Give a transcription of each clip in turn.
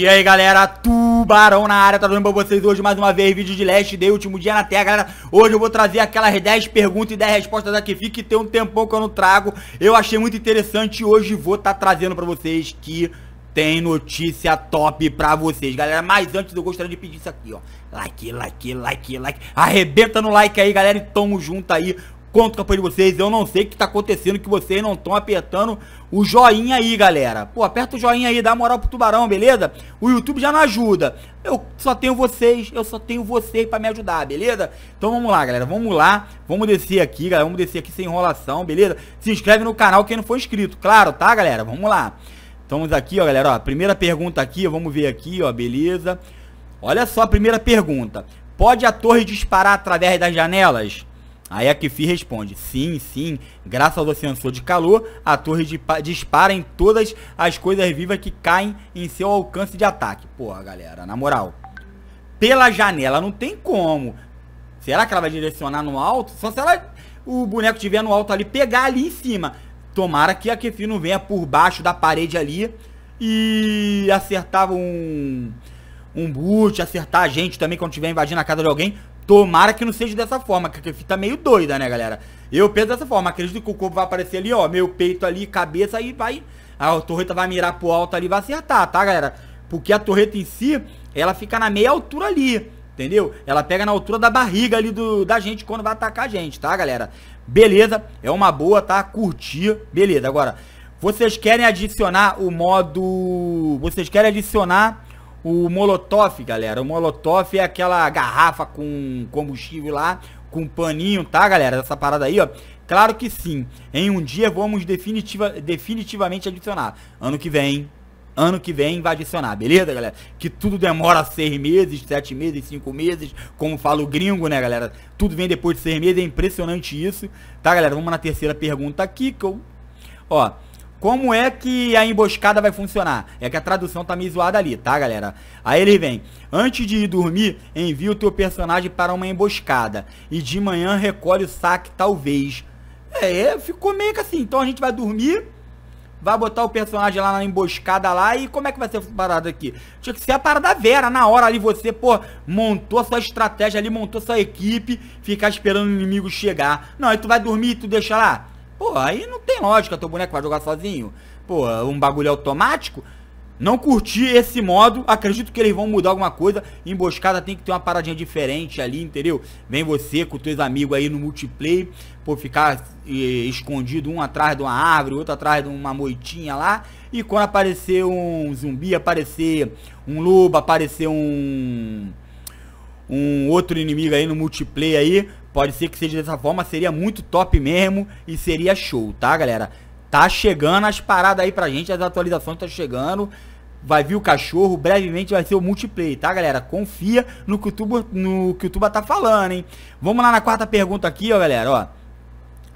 E aí galera, Tubarão na área, trazendo pra vocês hoje mais uma vez vídeo de Last Day, último dia na Terra, galera Hoje eu vou trazer aquelas 10 perguntas e 10 respostas aqui fique que tem um tempão que eu não trago Eu achei muito interessante e hoje vou tá trazendo pra vocês que tem notícia top pra vocês, galera. Mas antes eu gostaria de pedir isso aqui, ó. Like, like, like, like. Arrebenta no like aí, galera. E tamo junto aí contra de vocês. Eu não sei o que tá acontecendo, que vocês não estão apertando o joinha aí, galera. Pô, aperta o joinha aí, dá moral pro tubarão, beleza? O YouTube já não ajuda. Eu só tenho vocês, eu só tenho vocês pra me ajudar, beleza? Então vamos lá, galera, vamos lá. Vamos descer aqui, galera, vamos descer aqui sem enrolação, beleza? Se inscreve no canal quem não for inscrito, claro, tá, galera? Vamos lá. Estamos aqui, ó, galera, ó, primeira pergunta aqui, vamos ver aqui, ó, beleza? Olha só a primeira pergunta. Pode a torre disparar através das janelas? Aí a Kefi responde, sim, sim, graças ao ascensor de calor, a torre dispara em todas as coisas vivas que caem em seu alcance de ataque. Porra, galera, na moral. Pela janela, não tem como. Será que ela vai direcionar no alto? Só se ela, o boneco estiver no alto ali, pegar ali em cima. Tomara que a Kefi não venha por baixo da parede ali e acertar um, um boot, acertar a gente também quando estiver invadindo a casa de alguém. Tomara que não seja dessa forma, que a fita tá meio doida, né, galera? Eu penso dessa forma, acredito que o corpo vai aparecer ali, ó, meu peito ali, cabeça, aí vai... A torreta vai mirar pro alto ali e vai acertar, tá, galera? Porque a torreta em si, ela fica na meia altura ali, entendeu? Ela pega na altura da barriga ali do, da gente quando vai atacar a gente, tá, galera? Beleza, é uma boa, tá? Curtir, beleza. Agora, vocês querem adicionar o modo... Vocês querem adicionar o Molotov, galera, o Molotov é aquela garrafa com combustível lá, com paninho, tá, galera? Essa parada aí, ó. Claro que sim. Em um dia vamos definitiva, definitivamente adicionar. Ano que vem, ano que vem vai adicionar, beleza, galera? Que tudo demora seis meses, sete meses, cinco meses, como fala o gringo, né, galera? Tudo vem depois de seis meses, é impressionante isso, tá, galera? Vamos na terceira pergunta aqui, que eu... Ó, como é que a emboscada vai funcionar? É que a tradução tá meio zoada ali, tá, galera? Aí ele vem. Antes de ir dormir, envia o teu personagem para uma emboscada. E de manhã recolhe o saque, talvez. É, é ficou meio que assim. Então a gente vai dormir, vai botar o personagem lá na emboscada lá. E como é que vai ser essa parada aqui? Tinha que ser a parada vera. Na hora ali você, pô, montou sua estratégia ali, montou sua equipe. Ficar esperando o inimigo chegar. Não, aí tu vai dormir e tu deixa lá Pô, aí não tem lógica, teu boneco vai jogar sozinho. Pô, um bagulho automático. Não curti esse modo, acredito que eles vão mudar alguma coisa. Emboscada tem que ter uma paradinha diferente ali, entendeu? Vem você com teus amigos aí no multiplayer, pô, ficar eh, escondido um atrás de uma árvore, outro atrás de uma moitinha lá. E quando aparecer um zumbi, aparecer um lobo, aparecer um um outro inimigo aí no multiplayer aí, Pode ser que seja dessa forma, seria muito top mesmo e seria show, tá, galera? Tá chegando as paradas aí pra gente, as atualizações tá chegando. Vai vir o cachorro, brevemente vai ser o multiplayer, tá, galera? Confia no que o Tuba, no que o Tuba tá falando, hein? Vamos lá na quarta pergunta aqui, ó, galera, ó.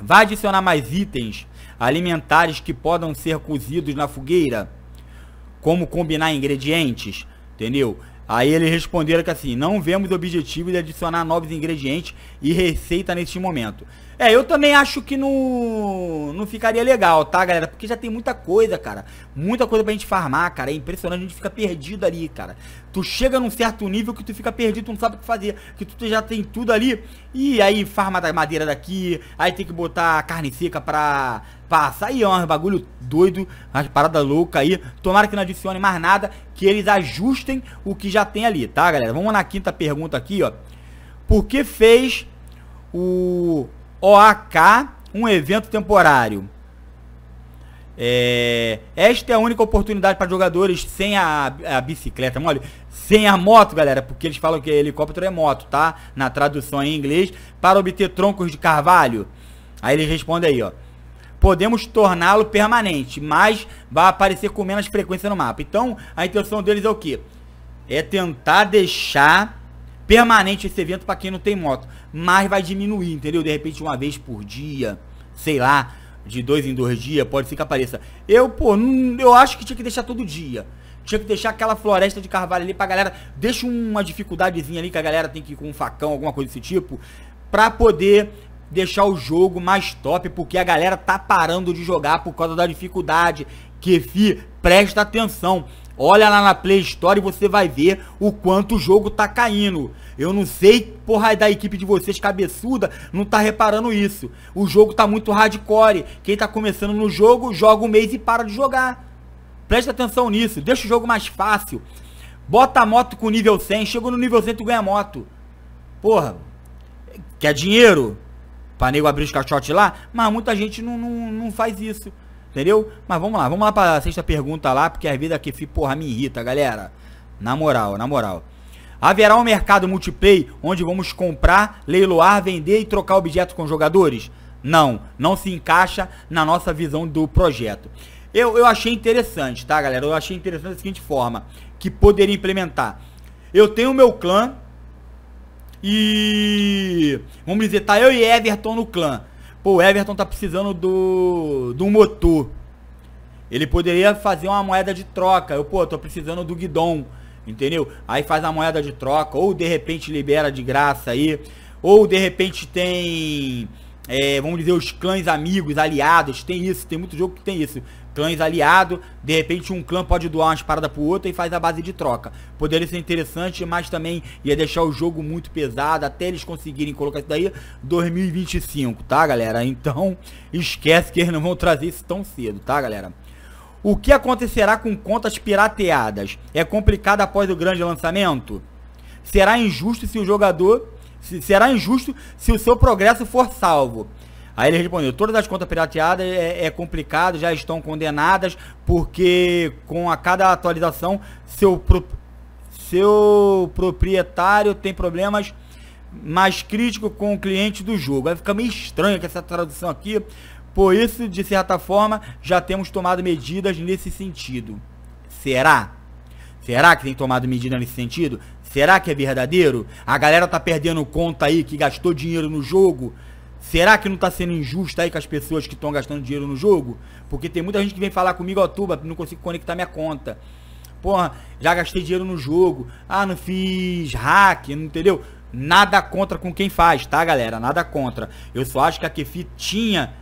Vai adicionar mais itens alimentares que podem ser cozidos na fogueira? Como combinar ingredientes? Entendeu? Aí eles responderam que assim, não vemos o objetivo de adicionar novos ingredientes e receita neste momento. É, eu também acho que não, não ficaria legal, tá, galera? Porque já tem muita coisa, cara. Muita coisa pra gente farmar, cara. É impressionante, a gente fica perdido ali, cara. Tu chega num certo nível que tu fica perdido, tu não sabe o que fazer. Que tu já tem tudo ali. E aí farma da madeira daqui, aí tem que botar carne seca pra passar. Aí é um bagulho doido, umas paradas loucas aí. Tomara que não adicione mais nada, que eles ajustem o que já tem ali, tá, galera? Vamos na quinta pergunta aqui, ó. Por que fez o OAK, um evento temporário. É, esta é a única oportunidade para jogadores sem a, a bicicleta, mole, sem a moto, galera, porque eles falam que helicóptero é moto, tá? Na tradução em inglês, para obter troncos de carvalho. Aí eles respondem aí, ó. Podemos torná-lo permanente, mas vai aparecer com menos frequência no mapa. Então, a intenção deles é o que? É tentar deixar permanente esse evento para quem não tem moto. Mas vai diminuir, entendeu? De repente, uma vez por dia, sei lá, de dois em dois dias, pode ser que apareça. Eu, pô, eu acho que tinha que deixar todo dia. Tinha que deixar aquela floresta de carvalho ali pra galera. Deixa uma dificuldadezinha ali que a galera tem que ir com um facão, alguma coisa desse tipo. Pra poder deixar o jogo mais top, porque a galera tá parando de jogar por causa da dificuldade. Que fi, presta atenção. Olha lá na Play Store e você vai ver o quanto o jogo tá caindo. Eu não sei, porra, da equipe de vocês cabeçuda não tá reparando isso. O jogo tá muito hardcore. Quem tá começando no jogo, joga um mês e para de jogar. Presta atenção nisso, deixa o jogo mais fácil. Bota a moto com nível 100, chegou no nível 100 tu ganha moto. Porra, quer dinheiro? Pra nego abrir os caixotes lá? Mas muita gente não, não, não faz isso. Entendeu? Mas vamos lá, vamos lá pra sexta pergunta lá, porque a vida que, porra, me irrita, galera. Na moral, na moral. Haverá um mercado multiplayer onde vamos comprar, leiloar, vender e trocar objetos com jogadores? Não, não se encaixa na nossa visão do projeto. Eu, eu achei interessante, tá, galera? Eu achei interessante da seguinte forma, que poderia implementar. Eu tenho o meu clã e... Vamos dizer, tá eu e Everton no clã. Pô, o Everton tá precisando do, do motor. Ele poderia fazer uma moeda de troca. Eu, pô, tô precisando do guidon. entendeu? Aí faz a moeda de troca, ou de repente libera de graça aí, ou de repente tem, é, vamos dizer, os clãs amigos, aliados, tem isso, tem muito jogo que tem isso clãs aliado, de repente um clã pode doar umas paradas pro outro e faz a base de troca. Poderia ser interessante, mas também ia deixar o jogo muito pesado até eles conseguirem colocar isso daí 2025, tá galera? Então esquece que eles não vão trazer isso tão cedo, tá galera? O que acontecerá com contas pirateadas? É complicado após o grande lançamento? Será injusto se o jogador. Se, será injusto se o seu progresso for salvo. Aí ele respondeu: todas as contas pirateadas é, é complicado, já estão condenadas, porque com a cada atualização seu, pro, seu proprietário tem problemas mais críticos com o cliente do jogo. Aí fica meio estranho que essa tradução aqui. Por isso, de certa forma, já temos tomado medidas nesse sentido. Será? Será que tem tomado medida nesse sentido? Será que é verdadeiro? A galera tá perdendo conta aí que gastou dinheiro no jogo Será que não está sendo injusto aí com as pessoas que estão gastando dinheiro no jogo? Porque tem muita gente que vem falar comigo, ó, Tuba, não consigo conectar minha conta. Porra, já gastei dinheiro no jogo. Ah, não fiz hack, entendeu? Nada contra com quem faz, tá, galera? Nada contra. Eu só acho que a Kefi tinha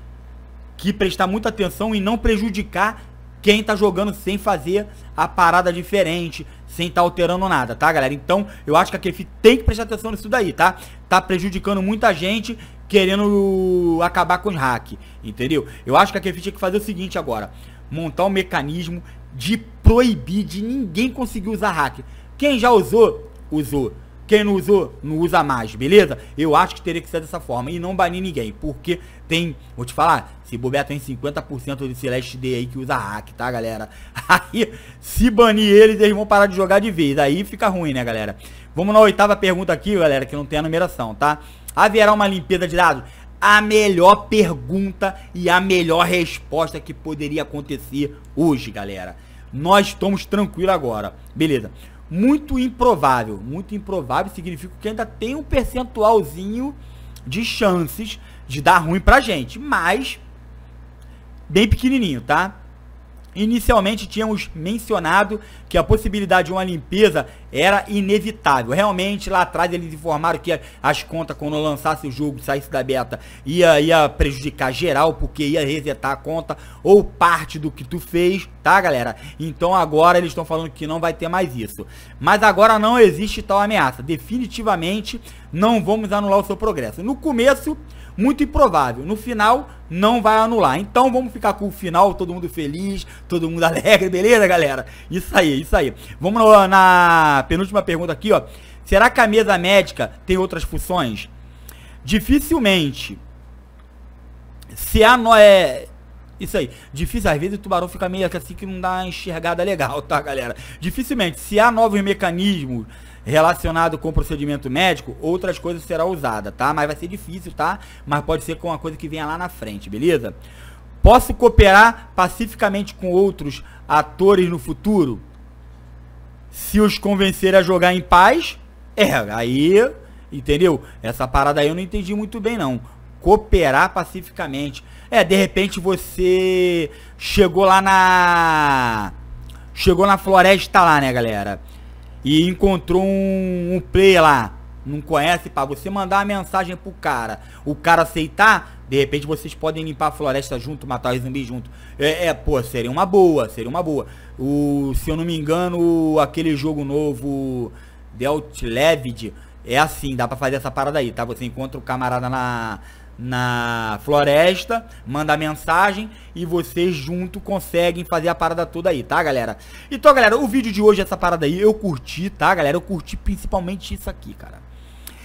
que prestar muita atenção e não prejudicar quem tá jogando sem fazer a parada diferente, sem tá alterando nada, tá, galera? Então, eu acho que a Kefi tem que prestar atenção nisso daí, tá? Tá prejudicando muita gente querendo acabar com os hack, entendeu? Eu acho que a Kefir tinha que fazer o seguinte agora, montar um mecanismo de proibir de ninguém conseguir usar hack. Quem já usou, usou. Quem não usou, não usa mais, beleza? Eu acho que teria que ser dessa forma e não banir ninguém, porque tem, vou te falar, se bobear tem 50% do Celeste D aí que usa hack, tá, galera? Aí, se banir eles, eles vão parar de jogar de vez, aí fica ruim, né, galera? Vamos na oitava pergunta aqui, galera, que não tem a numeração, tá? Haverá uma limpeza de dados? A melhor pergunta e a melhor resposta que poderia acontecer hoje, galera. Nós estamos tranquilos agora. Beleza. Muito improvável. Muito improvável significa que ainda tem um percentualzinho de chances de dar ruim pra gente. Mas, bem pequenininho, tá? Inicialmente tínhamos mencionado que a possibilidade de uma limpeza era inevitável. Realmente, lá atrás eles informaram que as contas, quando lançasse o jogo saísse da beta, ia, ia prejudicar geral, porque ia resetar a conta ou parte do que tu fez, tá, galera? Então agora eles estão falando que não vai ter mais isso. Mas agora não existe tal ameaça. Definitivamente não vamos anular o seu progresso. No começo, muito improvável. No final, não vai anular. Então vamos ficar com o final, todo mundo feliz, todo mundo alegre, beleza, galera? Isso aí, isso aí. Vamos na penúltima pergunta aqui, ó. Será que a mesa médica tem outras funções? Dificilmente. Se a no é isso aí. Difícil, às vezes o tubarão fica meio assim que não dá uma enxergada legal, tá, galera? Dificilmente, se há novos mecanismos relacionados com o procedimento médico, outras coisas serão usadas, tá? Mas vai ser difícil, tá? Mas pode ser com uma coisa que venha lá na frente, beleza? Posso cooperar pacificamente com outros atores no futuro? Se os convencer a jogar em paz, é, aí, entendeu? Essa parada aí eu não entendi muito bem não. Cooperar pacificamente. É, de repente você chegou lá na chegou na floresta lá, né, galera? E encontrou um, um player lá, não conhece, pá, você mandar uma mensagem pro cara, o cara aceitar, de repente vocês podem limpar a floresta junto, matar os zumbis junto. É, é, pô, seria uma boa, seria uma boa. O, se eu não me engano, aquele jogo novo, The Outleved, é assim, dá pra fazer essa parada aí, tá? Você encontra o camarada na, na floresta, manda mensagem e vocês junto conseguem fazer a parada toda aí, tá, galera? Então, galera, o vídeo de hoje, essa parada aí, eu curti, tá, galera? Eu curti principalmente isso aqui, cara.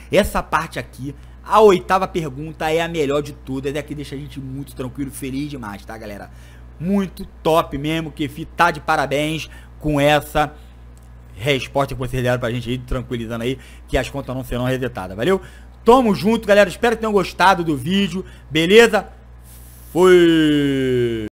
Essa parte aqui, a oitava pergunta é a melhor de todas, é que deixa a gente muito tranquilo, feliz demais, tá, galera? Muito top mesmo, Kefi tá de parabéns com essa resposta que vocês deram pra gente aí, tranquilizando aí, que as contas não serão resetadas, valeu? Tamo junto, galera, espero que tenham gostado do vídeo, beleza? Fui!